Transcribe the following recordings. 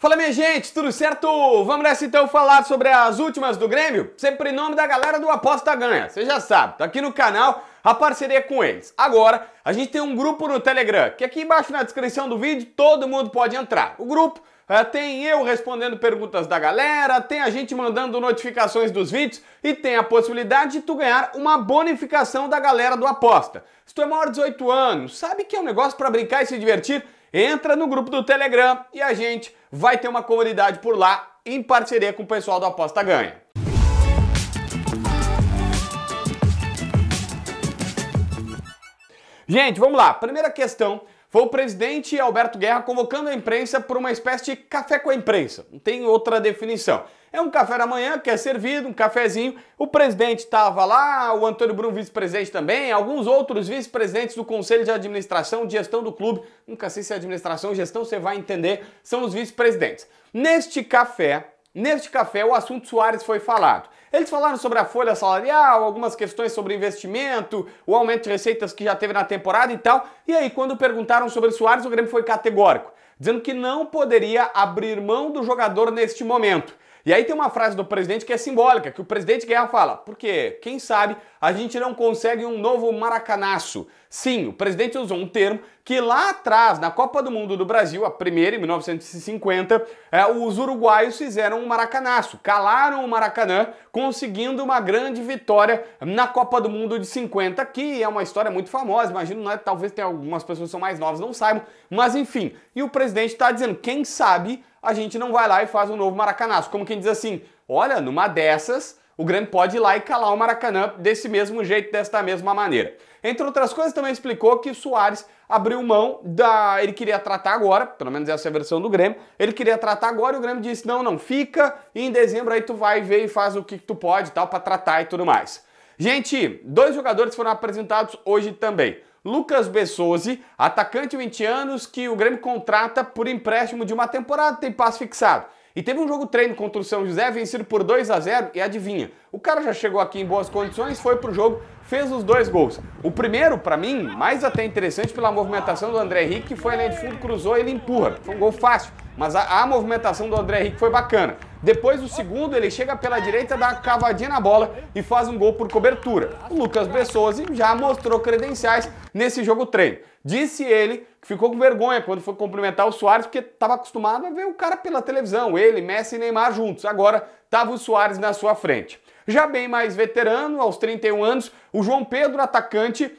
Fala minha gente, tudo certo? Vamos nessa então falar sobre as últimas do Grêmio, sempre em nome da galera do Aposta Ganha, você já sabe, tá aqui no canal a parceria com eles. Agora, a gente tem um grupo no Telegram, que aqui embaixo na descrição do vídeo todo mundo pode entrar. O grupo é, tem eu respondendo perguntas da galera, tem a gente mandando notificações dos vídeos e tem a possibilidade de tu ganhar uma bonificação da galera do Aposta. Se tu é maior de 18 anos, sabe que é um negócio para brincar e se divertir, Entra no grupo do Telegram e a gente vai ter uma comunidade por lá em parceria com o pessoal do Aposta Ganha. Gente, vamos lá. Primeira questão foi o presidente Alberto Guerra convocando a imprensa por uma espécie de café com a imprensa. Não tem outra definição. É um café da manhã que é servido, um cafezinho. O presidente estava lá, o Antônio Bruno, vice-presidente também, alguns outros vice-presidentes do Conselho de Administração e Gestão do clube. Nunca sei se é administração ou gestão, você vai entender, são os vice-presidentes. Neste café, neste café, o assunto Soares foi falado. Eles falaram sobre a folha salarial, algumas questões sobre investimento, o aumento de receitas que já teve na temporada e tal. E aí, quando perguntaram sobre o Soares, o Grêmio foi categórico, dizendo que não poderia abrir mão do jogador neste momento. E aí tem uma frase do presidente que é simbólica, que o presidente Guerra fala, porque, quem sabe, a gente não consegue um novo maracanaço. Sim, o presidente usou um termo que lá atrás, na Copa do Mundo do Brasil, a primeira, em 1950, é, os uruguaios fizeram um maracanaço, calaram o Maracanã, conseguindo uma grande vitória na Copa do Mundo de 50, que é uma história muito famosa, imagino, né, talvez tenha algumas pessoas que são mais novas, não saibam, mas enfim. E o presidente está dizendo, quem sabe a gente não vai lá e faz um novo maracanaço. Como quem diz assim, olha, numa dessas, o Grêmio pode ir lá e calar o Maracanã desse mesmo jeito, desta mesma maneira. Entre outras coisas, também explicou que o Soares abriu mão da. Ele queria tratar agora, pelo menos essa é a versão do Grêmio. Ele queria tratar agora e o Grêmio disse: não, não, fica, e em dezembro aí tu vai ver e faz o que tu pode e tal, para tratar e tudo mais. Gente, dois jogadores foram apresentados hoje também. Lucas Bessouzi, atacante 20 anos que o Grêmio contrata por empréstimo de uma temporada, tem passe fixado. E teve um jogo treino contra o São José, vencido por 2 a 0 e adivinha, o cara já chegou aqui em boas condições, foi pro jogo, fez os dois gols. O primeiro, para mim, mais até interessante pela movimentação do André Henrique, que foi além de fundo, cruzou e ele empurra. Foi um gol fácil. Mas a, a movimentação do André Henrique foi bacana. Depois do segundo, ele chega pela direita, dá uma cavadinha na bola e faz um gol por cobertura. O Lucas Bessosi já mostrou credenciais nesse jogo treino. Disse ele que ficou com vergonha quando foi cumprimentar o Soares, porque estava acostumado a ver o cara pela televisão, ele, Messi e Neymar juntos. Agora estava o Soares na sua frente. Já bem mais veterano, aos 31 anos, o João Pedro, atacante,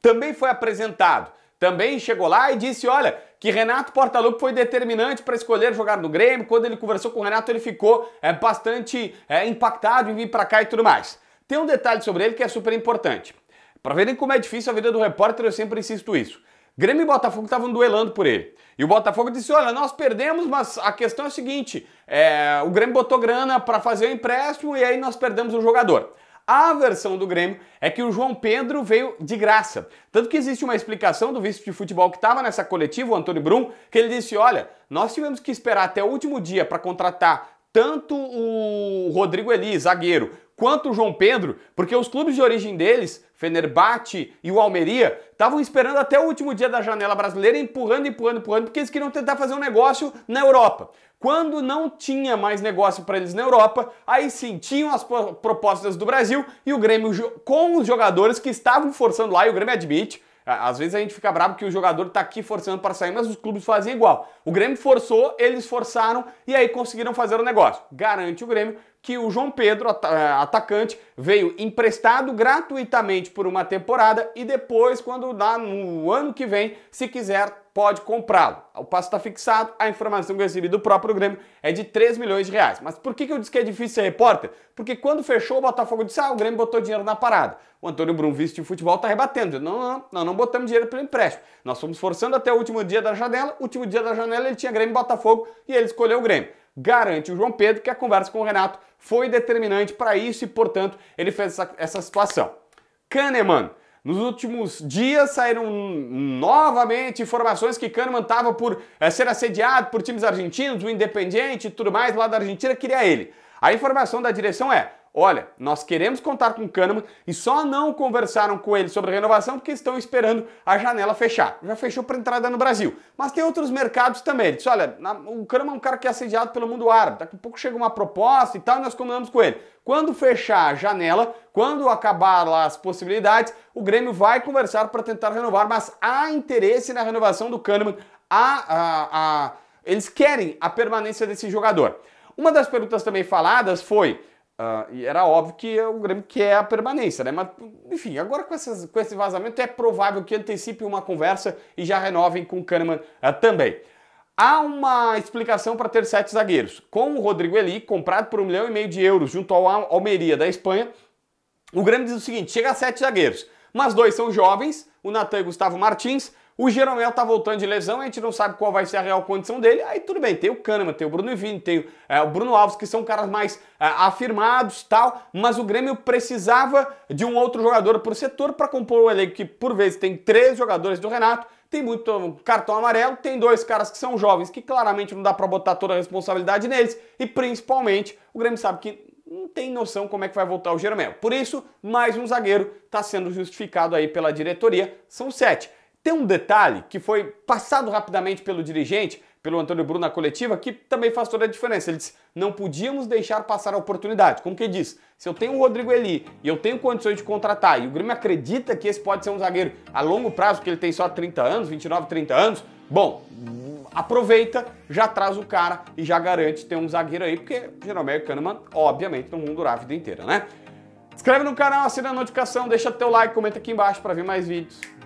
também foi apresentado. Também chegou lá e disse: Olha, que Renato Portaluppi foi determinante para escolher jogar no Grêmio. Quando ele conversou com o Renato, ele ficou é, bastante é, impactado em vir para cá e tudo mais. Tem um detalhe sobre ele que é super importante. Para verem como é difícil a vida do repórter, eu sempre insisto isso. Grêmio e Botafogo estavam duelando por ele. E o Botafogo disse: Olha, nós perdemos, mas a questão é a seguinte: é, o Grêmio botou grana para fazer o empréstimo e aí nós perdemos o jogador. A versão do Grêmio é que o João Pedro veio de graça. Tanto que existe uma explicação do vice de futebol que estava nessa coletiva, o Antônio Brum, que ele disse: olha, nós tivemos que esperar até o último dia para contratar tanto o Rodrigo Eli, zagueiro, quanto o João Pedro, porque os clubes de origem deles, Fenerbahçe e o Almeria, estavam esperando até o último dia da janela brasileira, empurrando, empurrando, empurrando, porque eles queriam tentar fazer um negócio na Europa. Quando não tinha mais negócio para eles na Europa, aí sim tinham as propostas do Brasil e o Grêmio, com os jogadores que estavam forçando lá, e o Grêmio admite, às vezes a gente fica bravo que o jogador está aqui forçando para sair, mas os clubes fazem igual. O Grêmio forçou, eles forçaram e aí conseguiram fazer o negócio. Garante o Grêmio que o João Pedro, é, atacante, veio emprestado gratuitamente por uma temporada e depois, quando dá no ano que vem, se quiser, pode comprá-lo. O passo está fixado, a informação que eu recebi do próprio Grêmio é de 3 milhões de reais. Mas por que, que eu disse que é difícil ser repórter? Porque quando fechou, o Botafogo disse, ah, o Grêmio botou dinheiro na parada. O Antônio Brum, vice de futebol, está rebatendo. Não, não, não, não botamos dinheiro pelo empréstimo. Nós fomos forçando até o último dia da janela, o último dia da janela ele tinha Grêmio e Botafogo e ele escolheu o Grêmio garante o João Pedro que a conversa com o Renato foi determinante para isso e, portanto, ele fez essa, essa situação. Kahneman. Nos últimos dias saíram novamente informações que Kahneman estava por é, ser assediado por times argentinos, o Independiente e tudo mais lá da Argentina, queria ele. A informação da direção é: Olha, nós queremos contar com o Kahneman e só não conversaram com ele sobre renovação porque estão esperando a janela fechar. Já fechou para entrada no Brasil. Mas tem outros mercados também. Ele disse, olha, o Kahneman é um cara que é assediado pelo mundo árabe. Daqui a pouco chega uma proposta e tal e nós combinamos com ele. Quando fechar a janela, quando acabar lá as possibilidades, o Grêmio vai conversar para tentar renovar, mas há interesse na renovação do Kahneman. Há, há, há... Eles querem a permanência desse jogador. Uma das perguntas também faladas foi... Uh, e era óbvio que o é Grêmio quer é a permanência, né? Mas, enfim, agora com, essas, com esse vazamento é provável que antecipe uma conversa e já renovem com o Kahneman uh, também. Há uma explicação para ter sete zagueiros. Com o Rodrigo Eli, comprado por um milhão e meio de euros junto ao Almeria da Espanha, o Grêmio diz o seguinte: chega a sete zagueiros, mas dois são jovens, o Natan e Gustavo Martins, o Jeromel tá voltando de lesão, a gente não sabe qual vai ser a real condição dele. Aí tudo bem, tem o Kahneman, tem o Bruno Vini, tem é, o Bruno Alves, que são caras mais é, afirmados tal, mas o Grêmio precisava de um outro jogador por setor para compor o elenco, que por vezes tem três jogadores do Renato, tem muito cartão amarelo, tem dois caras que são jovens, que claramente não dá para botar toda a responsabilidade neles, e principalmente o Grêmio sabe que não tem noção como é que vai voltar o Jeromel. Por isso, mais um zagueiro está sendo justificado aí pela diretoria, são sete. Tem um detalhe que foi passado rapidamente pelo dirigente, pelo Antônio Bruno na coletiva, que também faz toda a diferença. Ele disse: não podíamos deixar passar a oportunidade. Como que ele diz? Se eu tenho o Rodrigo Eli e eu tenho condições de contratar, e o Grêmio acredita que esse pode ser um zagueiro a longo prazo, porque ele tem só 30 anos, 29, 30 anos, bom, aproveita, já traz o cara e já garante ter um zagueiro aí, porque Jeromel e Kahneman, obviamente, não vão durar a vida inteira, né? Inscreve no canal, assina a notificação, deixa teu like, comenta aqui embaixo para ver mais vídeos.